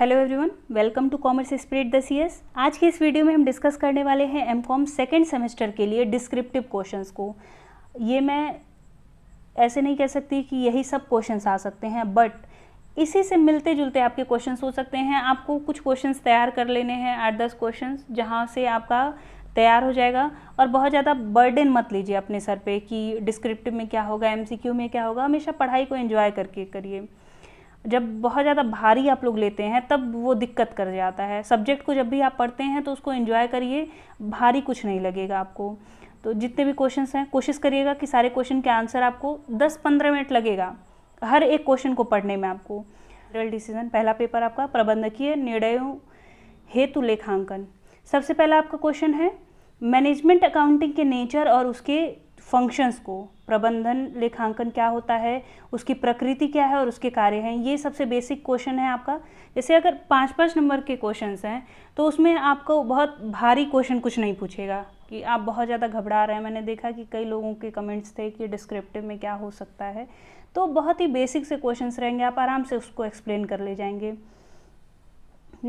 hello everyone welcome to Commerce Spirit the CS आज के इस वीडियो में हम डिस्कस करने वाले हैं एम कॉम सेकेंड सेमेस्टर के लिए डिस्क्रिप्टिव क्वेश्चंस को ये मैं ऐसे नहीं कह सकती कि यही सब क्वेश्चंस आ सकते हैं बट इसी से मिलते जुलते आपके क्वेश्चन हो सकते हैं आपको कुछ क्वेश्चन तैयार कर लेने हैं आठ दस क्वेश्चन जहाँ से आपका तैयार हो जाएगा और बहुत ज़्यादा बर्डन मत लीजिए अपने सर पर कि डिस्क्रिप्टिव में क्या होगा एम में क्या होगा हमेशा पढ़ाई को इन्जॉय करके करिए जब बहुत ज़्यादा भारी आप लोग लेते हैं तब वो दिक्कत कर जाता है सब्जेक्ट को जब भी आप पढ़ते हैं तो उसको इन्जॉय करिए भारी कुछ नहीं लगेगा आपको तो जितने भी क्वेश्चन हैं कोशिश करिएगा कि सारे क्वेश्चन के आंसर आपको दस पंद्रह मिनट लगेगा हर एक क्वेश्चन को पढ़ने में आपको रियल डिसीजन पहला पेपर आपका प्रबंधकीय निर्णयों हेतु लेखांकन सबसे पहला आपका क्वेश्चन है मैनेजमेंट अकाउंटिंग के नेचर और उसके फंक्शंस को प्रबंधन लेखांकन क्या होता है उसकी प्रकृति क्या है और उसके कार्य हैं ये सबसे बेसिक क्वेश्चन है आपका जैसे अगर पाँच पाँच नंबर के क्वेश्चन हैं तो उसमें आपको बहुत भारी क्वेश्चन कुछ नहीं पूछेगा कि आप बहुत ज़्यादा घबरा रहे हैं मैंने देखा कि कई लोगों के कमेंट्स थे कि डिस्क्रिप्टिव में क्या हो सकता है तो बहुत ही बेसिक से क्वेश्चंस रहेंगे आप आराम से उसको एक्सप्लेन कर ले जाएंगे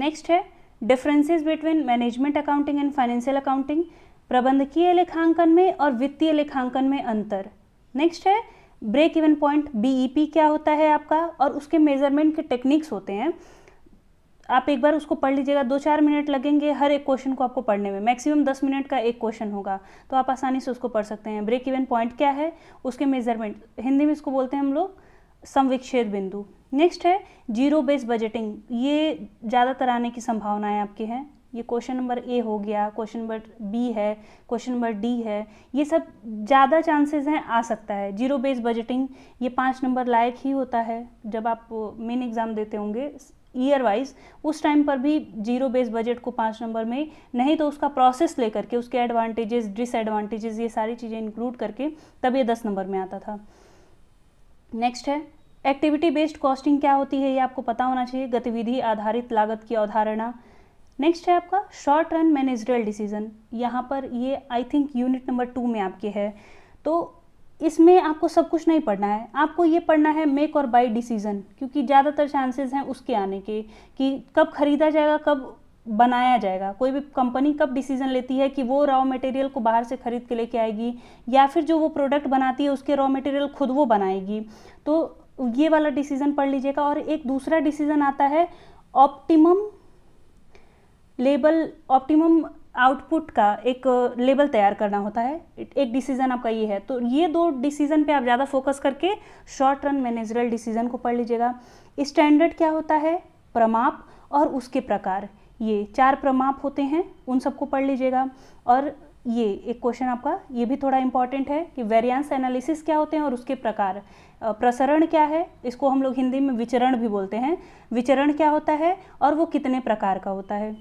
नेक्स्ट है differences between management accounting and financial accounting प्रबंधकीय लेखांकन में और वित्तीय लेखांकन में अंतर नेक्स्ट है ब्रेक इवन पॉइंट बीईपी क्या होता है आपका और उसके मेजरमेंट के टेक्निक्स होते हैं आप एक बार उसको पढ़ लीजिएगा दो चार मिनट लगेंगे हर एक क्वेश्चन को आपको पढ़ने में मैक्सिमम दस मिनट का एक क्वेश्चन होगा तो आप आसानी से उसको पढ़ सकते हैं ब्रेक इवन पॉइंट क्या है उसके मेजरमेंट हिंदी में इसको बोलते हैं हम लोग समविक्षेद बिंदु नेक्स्ट है जीरो बेस बजटिंग ये ज़्यादातर आने की संभावनाएं आपकी हैं ये क्वेश्चन नंबर ए हो गया क्वेश्चन नंबर बी है क्वेश्चन नंबर डी है ये सब ज़्यादा चांसेस हैं आ सकता है जीरो बेस बजटिंग ये पाँच नंबर लायक ही होता है जब आप मेन एग्ज़ाम देते होंगे ईयर वाइज उस टाइम पर भी जीरो बेस बजट को पाँच नंबर में नहीं तो उसका प्रोसेस लेकर के उसके एडवांटेजेस डिसएडवांटेजेस ये सारी चीज़ें इंक्लूड करके तब ये दस नंबर में आता था नेक्स्ट है एक्टिविटी बेस्ड कॉस्टिंग क्या होती है ये आपको पता होना चाहिए गतिविधि आधारित लागत की अवधारणा नेक्स्ट है आपका शॉर्ट रन मैनेजरियल डिसीजन यहाँ पर ये I think unit number two में आपके है तो इसमें आपको सब कुछ नहीं पढ़ना है आपको ये पढ़ना है मेक और बाई डिसीजन क्योंकि ज़्यादातर चांसेस हैं उसके आने के कि कब खरीदा जाएगा कब बनाया जाएगा कोई भी कंपनी कब डिसीजन लेती है कि वो रॉ मटेरियल को बाहर से खरीद के लेके आएगी या फिर जो वो प्रोडक्ट बनाती है उसके रॉ मटेरियल खुद वो बनाएगी तो ये वाला डिसीजन पढ़ लीजिएगा और एक दूसरा डिसीजन आता है ऑप्टिमम लेबल ऑप्टिमम आउटपुट का एक uh, लेबल तैयार करना होता है एक डिसीजन आपका ये है तो ये दो डिसीजन पे आप ज़्यादा फोकस करके शॉर्ट रन मैनेजरल डिसीजन को पढ़ लीजिएगा स्टैंडर्ड क्या होता है प्रमाप और उसके प्रकार ये चार प्रमाप होते हैं उन सबको पढ़ लीजिएगा और ये एक क्वेश्चन आपका ये भी थोड़ा इंपॉर्टेंट है कि वेरियांस एनालिसिस क्या होते हैं और उसके प्रकार प्रसरण क्या है इसको हम लोग हिंदी में विचरण भी बोलते हैं विचरण क्या होता है और वो कितने प्रकार का होता है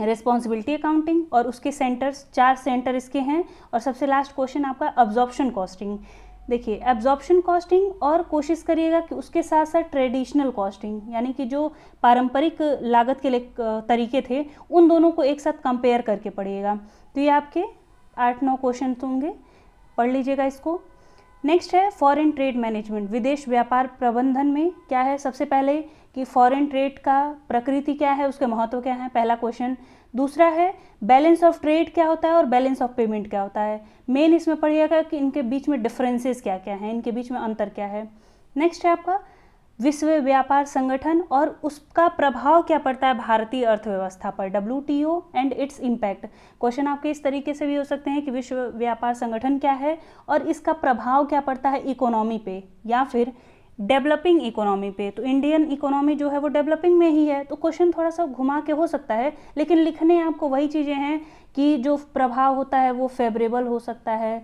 रिस्पॉन्सिबिलिटी अकाउंटिंग और उसके सेंटर्स चार सेंटर इसके हैं और सबसे लास्ट क्वेश्चन आपका अब्जॉर्प्शन कॉस्टिंग देखिए एब्जॉर्प्शन कॉस्टिंग और कोशिश करिएगा कि उसके साथ साथ ट्रेडिशनल कॉस्टिंग यानी कि जो पारंपरिक लागत के तरीके थे उन दोनों को एक साथ कंपेयर करके पढ़िएगा तो ये आपके आठ नौ क्वेश्चन होंगे पढ़ लीजिएगा इसको नेक्स्ट है फॉरेन ट्रेड मैनेजमेंट विदेश व्यापार प्रबंधन में क्या है सबसे पहले कि फॉरेन ट्रेड का प्रकृति क्या है उसके महत्व क्या है पहला क्वेश्चन दूसरा है बैलेंस ऑफ ट्रेड क्या होता है और बैलेंस ऑफ पेमेंट क्या होता है मेन इसमें पढ़िएगा कि इनके बीच में डिफरेंसेस क्या क्या हैं इनके बीच में अंतर क्या है नेक्स्ट है आपका विश्व व्यापार संगठन और उसका प्रभाव क्या पड़ता है भारतीय अर्थव्यवस्था पर W and its impact question आपके इस तरीके से भी हो सकते हैं कि विश्व व्यापार संगठन क्या है और इसका प्रभाव क्या पड़ता है इकोनॉमी पे या फिर डेवलपिंग इकोनॉमी पे तो इंडियन इकोनॉमी जो है वो डेवलपिंग में ही है तो क्वेश्चन थोड़ा सा घुमा के हो सकता है लेकिन लिखने आपको वही चीज़ें हैं कि जो प्रभाव होता है वो फेवरेबल हो सकता है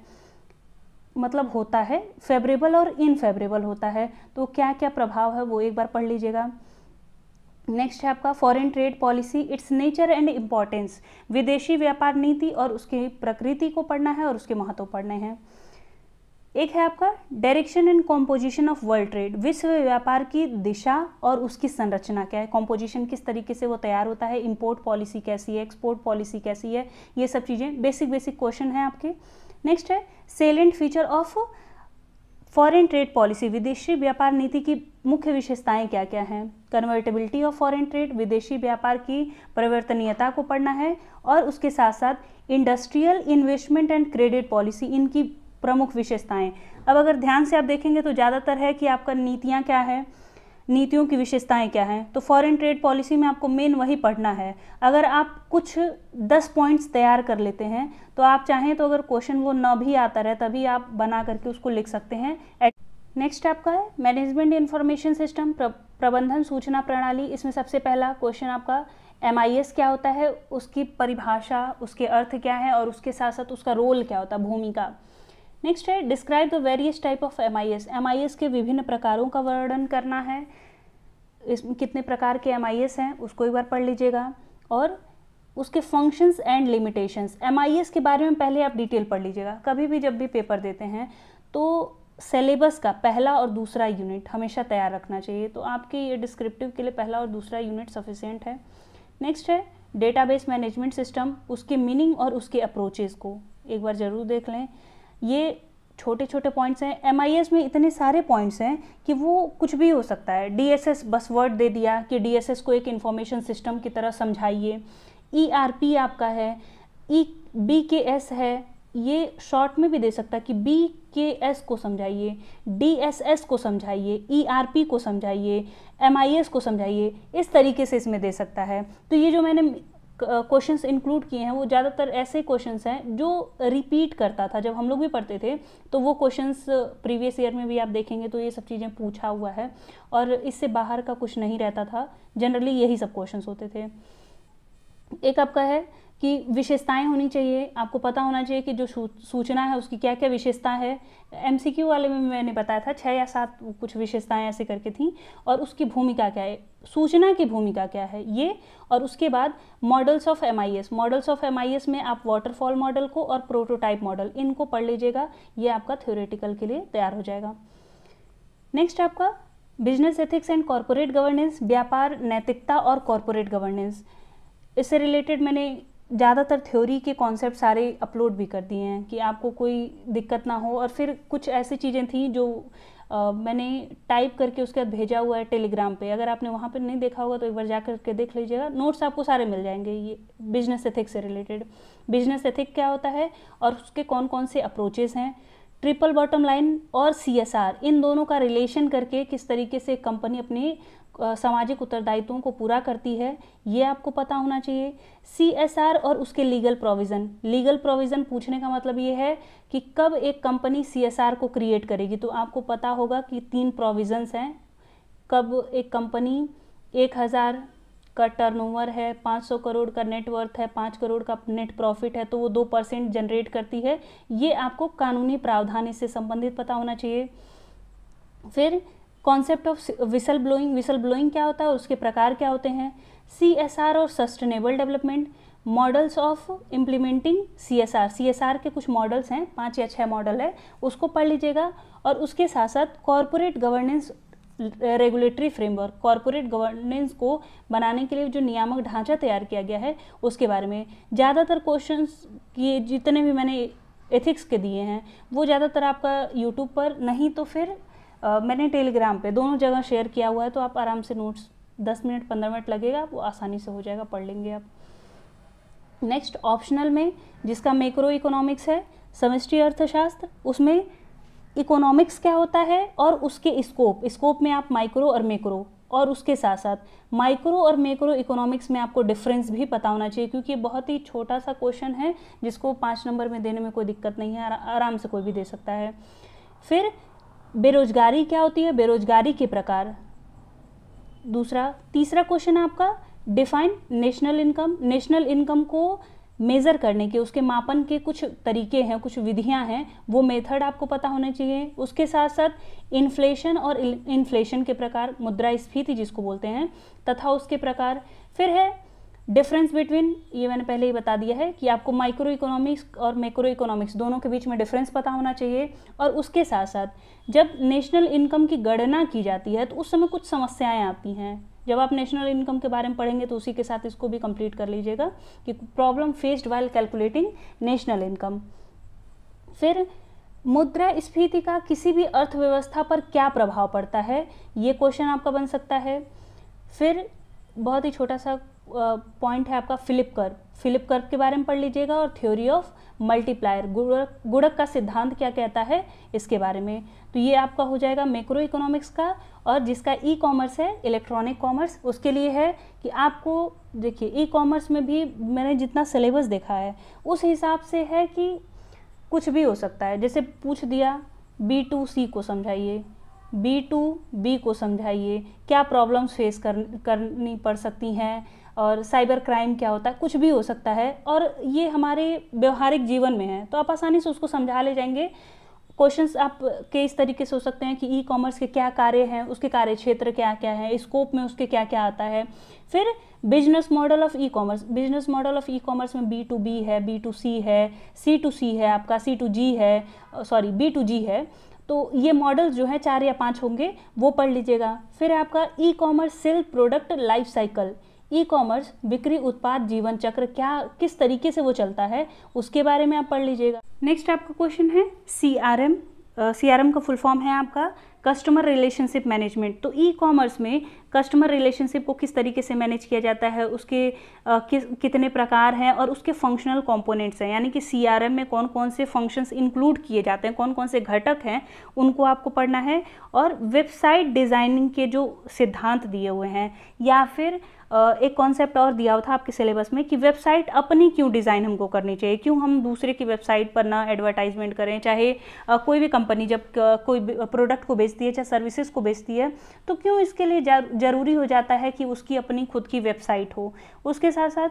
मतलब होता है फेवरेबल और इनफेवरेबल होता है तो क्या क्या प्रभाव है वो एक बार पढ़ लीजिएगा नेक्स्ट है आपका foreign trade policy its nature and importance विदेशी व्यापार नीति और उसकी प्रकृति को पढ़ना है और उसके महत्व पढ़ने हैं एक है आपका direction and composition of world trade विश्व व्यापार की दिशा और उसकी संरचना क्या है कॉम्पोजिशन किस तरीके से वो तैयार होता है इंपोर्ट पॉलिसी कैसी है एक्सपोर्ट पॉलिसी कैसी है ये सब चीज़ें बेसिक बेसिक क्वेश्चन हैं आपके नेक्स्ट है salient feature of foreign trade policy विदेशी व्यापार नीति की मुख्य विशेषताएं क्या क्या हैं कन्वर्टेबिलिटी ऑफ फॉरेन ट्रेड विदेशी व्यापार की परिवर्तनीयता को पढ़ना है और उसके साथ साथ industrial investment and credit policy इनकी प्रमुख विशेषताएं अब अगर ध्यान से आप देखेंगे तो ज़्यादातर है कि आपका नीतियाँ क्या है नीतियों की विशेषताएं क्या हैं तो फॉरेन ट्रेड पॉलिसी में आपको मेन वही पढ़ना है अगर आप कुछ दस पॉइंट्स तैयार कर लेते हैं तो आप चाहें तो अगर क्वेश्चन वो न भी आता रहे तभी आप बना करके उसको लिख सकते हैं नेक्स्ट आपका है मैनेजमेंट इन्फॉर्मेशन सिस्टम प्रबंधन सूचना प्रणाली इसमें सबसे पहला क्वेश्चन आपका एम क्या होता है उसकी परिभाषा उसके अर्थ क्या है और उसके साथ साथ उसका रोल क्या होता है भूमिका नेक्स्ट है describe the various type of M I S M I S के विभिन्न प्रकारों का वर्णन करना है इस कितने प्रकार के एम आई एस हैं उसको एक बार पढ़ लीजिएगा और उसके functions and limitations M I S के बारे में पहले आप डिटेल पढ़ लीजिएगा कभी भी जब भी पेपर देते हैं तो सिलेबस का पहला और दूसरा यूनिट हमेशा तैयार रखना चाहिए तो आपके ये डिस्क्रिप्टिव के लिए पहला और दूसरा यूनिट सफिशेंट है नेक्स्ट है डेटाबेस मैनेजमेंट सिस्टम उसके मीनिंग और उसके अप्रोचेज़ को एक बार ज़रूर देख लें ये छोटे छोटे पॉइंट्स हैं एम में इतने सारे पॉइंट्स हैं कि वो कुछ भी हो सकता है डी एस एस बस वर्ड दे दिया कि डी एस एस को एक इन्फॉर्मेशन सिस्टम की तरह समझाइए ई आर पी आपका है ई बी के एस है ये शॉर्ट में भी दे सकता है कि बी के एस को समझाइए डी एस एस को समझाइए ई आर पी को समझाइए एम आई एस को समझाइए इस तरीके से इसमें दे सकता है तो ये जो मैंने क्वेश्चंस इंक्लूड किए हैं वो ज़्यादातर ऐसे क्वेश्चंस हैं जो रिपीट करता था जब हम लोग भी पढ़ते थे तो वो क्वेश्चंस प्रीवियस ईयर में भी आप देखेंगे तो ये सब चीज़ें पूछा हुआ है और इससे बाहर का कुछ नहीं रहता था जनरली यही सब क्वेश्चंस होते थे एक आपका है कि विशेषताएं होनी चाहिए आपको पता होना चाहिए कि जो सूचना है उसकी क्या क्या विशेषता है एम वाले में मैंने बताया था छः या सात कुछ विशेषताएं ऐसे करके थी और उसकी भूमिका क्या है सूचना की भूमिका क्या है ये और उसके बाद models of M models of M में आप वाटरफॉल मॉडल को और प्रोटोटाइप मॉडल इनको पढ़ लीजिएगा ये आपका थ्योरेटिकल के लिए तैयार हो जाएगा नेक्स्ट आपका business ethics and corporate governance व्यापार नैतिकता और कॉरपोरेट गवर्नेंस इससे रिलेटेड मैंने ज़्यादातर थ्योरी के कॉन्सेप्ट सारे अपलोड भी कर दिए हैं कि आपको कोई दिक्कत ना हो और फिर कुछ ऐसी चीज़ें थी जो आ, मैंने टाइप करके उसके बाद भेजा हुआ है टेलीग्राम पे अगर आपने वहाँ पे नहीं देखा होगा तो एक बार जा करके देख लीजिएगा नोट्स आपको सारे मिल जाएंगे ये बिजनेस एथिक्स से रिलेटेड बिजनेस एथिक क्या होता है और उसके कौन कौन से अप्रोचेज़ हैं ट्रिपल बॉटम लाइन और आर इन दोनों का रिलेशन करके किस तरीके से कंपनी अपने सामाजिक उत्तरदायित्वों को पूरा करती है ये आपको पता होना चाहिए सी एस आर और उसके लीगल प्रोविज़न लीगल प्रोविज़न पूछने का मतलब ये है कि कब एक कंपनी सी एस आर को क्रिएट करेगी तो आपको पता होगा कि तीन प्रोविज़न्स हैं कब एक कंपनी एक हज़ार का टर्नओवर है 500 करोड़ का नेटवर्थ है 5 करोड़ का नेट प्रॉफिट है तो वो दो परसेंट जनरेट करती है ये आपको कानूनी प्रावधान इससे संबंधित पता होना चाहिए फिर concept of whistle blowing whistle blowing क्या होता है उसके प्रकार क्या होते हैं सी एस आर और sustainable development models of implementing C S R C S R के कुछ मॉडल्स हैं पाँच या छः मॉडल है उसको पढ़ लीजिएगा और उसके साथ साथ corporate governance regulatory framework corporate governance को बनाने के लिए जो नियामक ढांचा तैयार किया गया है उसके बारे में ज़्यादातर क्वेश्चन ये जितने भी मैंने एथिक्स के दिए हैं वो ज़्यादातर आपका यूट्यूब पर नहीं तो फिर आ, मैंने टेलीग्राम पे दोनों जगह शेयर किया हुआ है तो आप आराम से नोट्स दस मिनट पंद्रह मिनट लगेगा वो आसानी से हो जाएगा पढ़ लेंगे आप नेक्स्ट ऑप्शनल में जिसका मैक्रो इकोनॉमिक्स है समिष्टि अर्थशास्त्र उसमें इकोनॉमिक्स क्या होता है और उसके स्कोप स्कोप में आप माइक्रो और मैक्रो और उसके साथ साथ माइक्रो और मैक्रो इकोनॉमिक्स में आपको डिफरेंस भी पता होना चाहिए क्योंकि बहुत ही छोटा सा क्वेश्चन है जिसको पाँच नंबर में देने में कोई दिक्कत नहीं है आराम से कोई भी दे सकता है फिर बेरोजगारी क्या होती है बेरोजगारी के प्रकार दूसरा तीसरा क्वेश्चन है आपका define national income national income को मेज़र करने के उसके मापन के कुछ तरीके हैं कुछ विधियां हैं वो मेथड आपको पता होना चाहिए उसके साथ साथ इन्फ्लेशन और इन्फ्लेशन के प्रकार मुद्रास्फीति जिसको बोलते हैं तथा उसके प्रकार फिर है डिफरेंस बिटवीन ये मैंने पहले ही बता दिया है कि आपको माइक्रो इकोनॉमिक्स और मैक्रो इकोनॉमिक्स दोनों के बीच में डिफरेंस पता होना चाहिए और उसके साथ साथ जब नेशनल इनकम की गणना की जाती है तो उस समय कुछ समस्याएं आती हैं जब आप नेशनल इनकम के बारे में पढ़ेंगे तो उसी के साथ इसको भी कंप्लीट कर लीजिएगा कि problem faced while calculating national income फिर मुद्रा स्फीति का किसी भी अर्थव्यवस्था पर क्या प्रभाव पड़ता है ये क्वेश्चन आपका बन सकता है फिर बहुत ही छोटा सा पॉइंट है आपका फिलिप कर्व फिलिप कर्व के बारे में पढ़ लीजिएगा और थ्योरी ऑफ मल्टीप्लायर गुड़क गुड़क का सिद्धांत क्या कहता है इसके बारे में तो ये आपका हो जाएगा मैक्रो इकोनॉमिक्स का और जिसका ई कॉमर्स है इलेक्ट्रॉनिक कॉमर्स उसके लिए है कि आपको देखिए ई कॉमर्स में भी मैंने जितना सिलेबस देखा है उस हिसाब से है कि कुछ भी हो सकता है जैसे पूछ दिया बी टू सी को समझाइए बी टू बी को समझाइए क्या प्रॉब्लम्स फेस कर, करनी पड़ सकती हैं और साइबर क्राइम क्या होता है कुछ भी हो सकता है और ये हमारे व्यवहारिक जीवन में है तो आप आसानी से उसको समझा ले जाएंगे क्वेश्चंस आप के इस तरीके से हो सकते हैं कि ई कॉमर्स के क्या कार्य हैं उसके कार्य क्षेत्र क्या क्या है स्कोप में उसके क्या क्या आता है फिर business model of e commerce business model of e commerce में बी टू बी है बी टू सी है सी टू सी है आपका सी टू जी है सॉरी बी टू जी है तो ये मॉडल्स जो हैं चार या पाँच होंगे वो पढ़ लीजिएगा फिर आपका e commerce sale product life cycle e commerce बिक्री उत्पाद जीवन चक्र क्या किस तरीके से वो चलता है उसके बारे में आप पढ़ लीजिएगा नेक्स्ट आपका क्वेश्चन है C R M C R M का फुल फॉर्म है आपका कस्टमर रिलेशनशिप मैनेजमेंट तो ई कॉमर्स में कस्टमर रिलेशनशिप को किस तरीके से मैनेज किया जाता है उसके uh, किस कितने प्रकार हैं और उसके फंक्शनल कॉम्पोनेंट्स हैं यानी कि सी आर एम में कौन कौन से फंक्शंस इंक्लूड किए जाते हैं कौन कौन से घटक हैं उनको आपको पढ़ना है और वेबसाइट डिज़ाइनिंग के जो सिद्धांत दिए हुए हैं या फिर एक कॉन्सेप्ट और दिया हुआ था आपके सिलेबस में कि वेबसाइट अपनी क्यों डिज़ाइन हमको करनी चाहिए क्यों हम दूसरे की वेबसाइट पर ना एडवर्टाइजमेंट करें चाहे कोई भी कंपनी जब कोई प्रोडक्ट को बेचती है चाहे सर्विसेज को बेचती है तो क्यों इसके लिए ज़रूरी हो जाता है कि उसकी अपनी खुद की वेबसाइट हो उसके साथ साथ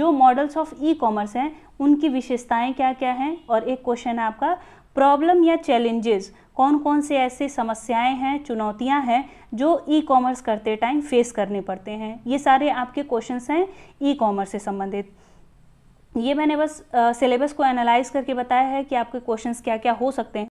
जो मॉडल्स ऑफ ई कॉमर्स हैं उनकी विशेषताएँ क्या क्या हैं और एक क्वेश्चन है आपका प्रॉब्लम या चैलेंजेस कौन कौन से ऐसे समस्याएं हैं चुनौतियां हैं जो ई कॉमर्स करते टाइम फेस करने पड़ते हैं ये सारे आपके क्वेश्चंस हैं ई कॉमर्स से संबंधित ये मैंने बस सिलेबस को एनालाइज करके बताया है कि आपके क्वेश्चंस क्या क्या हो सकते हैं